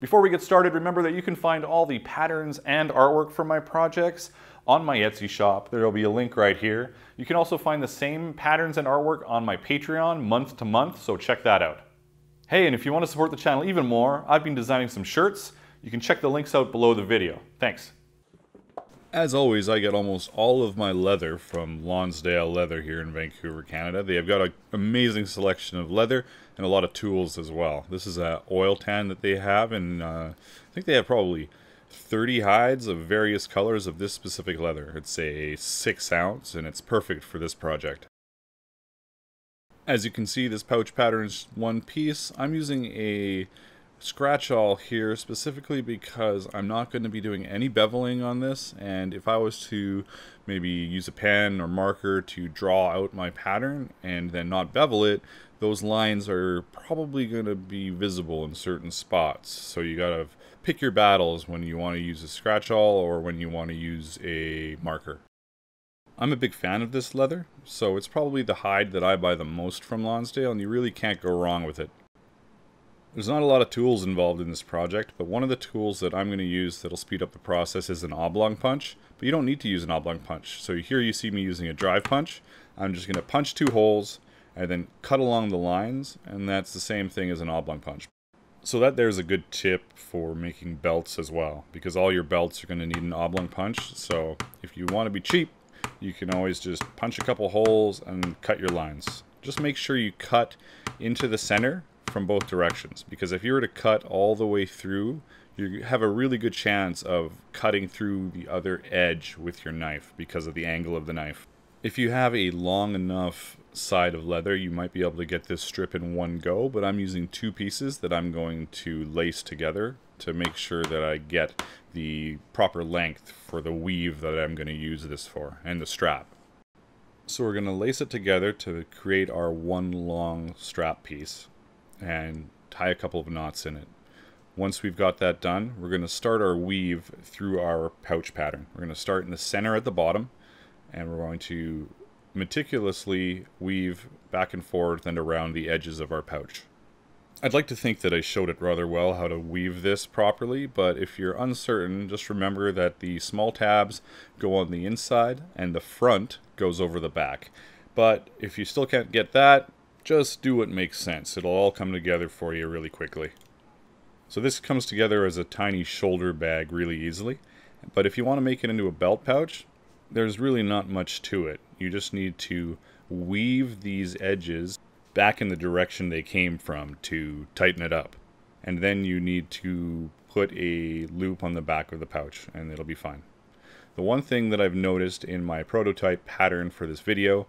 Before we get started, remember that you can find all the patterns and artwork from my projects on my Etsy shop. There'll be a link right here. You can also find the same patterns and artwork on my Patreon month to month, so check that out. Hey, and if you want to support the channel even more, I've been designing some shirts. You can check the links out below the video. Thanks. As always, I get almost all of my leather from Lonsdale Leather here in Vancouver, Canada. They have got an amazing selection of leather and a lot of tools as well. This is an oil tan that they have, and uh, I think they have probably 30 hides of various colors of this specific leather. It's a 6 ounce, and it's perfect for this project. As you can see, this pouch pattern is one piece. I'm using a scratch all here specifically because I'm not going to be doing any beveling on this and if I was to maybe use a pen or marker to draw out my pattern and then not bevel it those lines are probably going to be visible in certain spots so you gotta pick your battles when you want to use a scratch all or when you want to use a marker. I'm a big fan of this leather so it's probably the hide that I buy the most from Lonsdale and you really can't go wrong with it. There's not a lot of tools involved in this project, but one of the tools that I'm going to use that'll speed up the process is an oblong punch, but you don't need to use an oblong punch. So here you see me using a drive punch. I'm just going to punch two holes and then cut along the lines, and that's the same thing as an oblong punch. So that there's a good tip for making belts as well, because all your belts are going to need an oblong punch. So if you want to be cheap, you can always just punch a couple holes and cut your lines. Just make sure you cut into the center from both directions because if you were to cut all the way through you have a really good chance of cutting through the other edge with your knife because of the angle of the knife. If you have a long enough side of leather you might be able to get this strip in one go but I'm using two pieces that I'm going to lace together to make sure that I get the proper length for the weave that I'm going to use this for and the strap. So we're going to lace it together to create our one long strap piece and tie a couple of knots in it. Once we've got that done, we're going to start our weave through our pouch pattern. We're going to start in the center at the bottom, and we're going to meticulously weave back and forth and around the edges of our pouch. I'd like to think that I showed it rather well how to weave this properly, but if you're uncertain, just remember that the small tabs go on the inside and the front goes over the back. But if you still can't get that, just do what makes sense. It'll all come together for you really quickly. So this comes together as a tiny shoulder bag really easily. But if you want to make it into a belt pouch, there's really not much to it. You just need to weave these edges back in the direction they came from to tighten it up. And then you need to put a loop on the back of the pouch and it'll be fine. The one thing that I've noticed in my prototype pattern for this video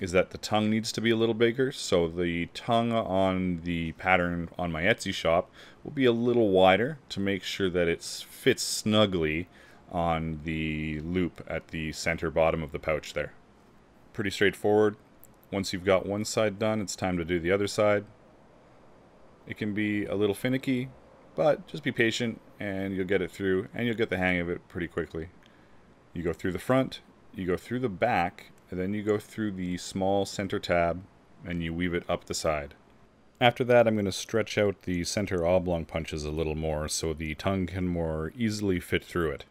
is that the tongue needs to be a little bigger. So the tongue on the pattern on my Etsy shop will be a little wider to make sure that it fits snugly on the loop at the center bottom of the pouch there. Pretty straightforward. Once you've got one side done, it's time to do the other side. It can be a little finicky, but just be patient and you'll get it through and you'll get the hang of it pretty quickly. You go through the front, you go through the back, and then you go through the small center tab and you weave it up the side. After that, I'm going to stretch out the center oblong punches a little more so the tongue can more easily fit through it.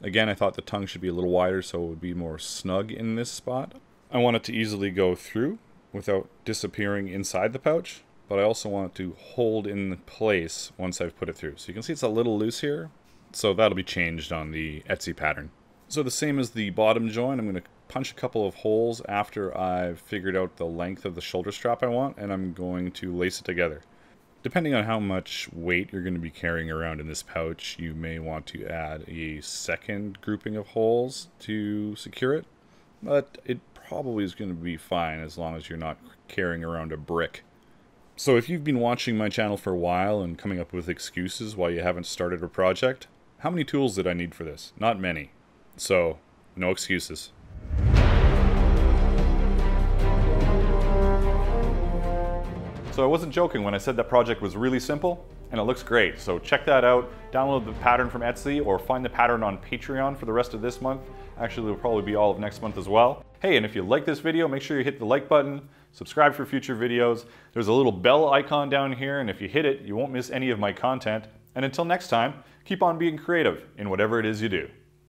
Again, I thought the tongue should be a little wider so it would be more snug in this spot. I want it to easily go through without disappearing inside the pouch, but I also want it to hold in place once I've put it through. So you can see it's a little loose here, so that'll be changed on the Etsy pattern. So the same as the bottom joint, I'm going to punch a couple of holes after I've figured out the length of the shoulder strap I want, and I'm going to lace it together. Depending on how much weight you're going to be carrying around in this pouch, you may want to add a second grouping of holes to secure it, but it probably is going to be fine as long as you're not carrying around a brick. So if you've been watching my channel for a while and coming up with excuses why you haven't started a project, how many tools did I need for this? Not many. So, no excuses. So I wasn't joking when I said that project was really simple and it looks great. So check that out, download the pattern from Etsy or find the pattern on Patreon for the rest of this month. Actually, it'll probably be all of next month as well. Hey, and if you like this video, make sure you hit the like button, subscribe for future videos. There's a little bell icon down here and if you hit it, you won't miss any of my content. And until next time, keep on being creative in whatever it is you do.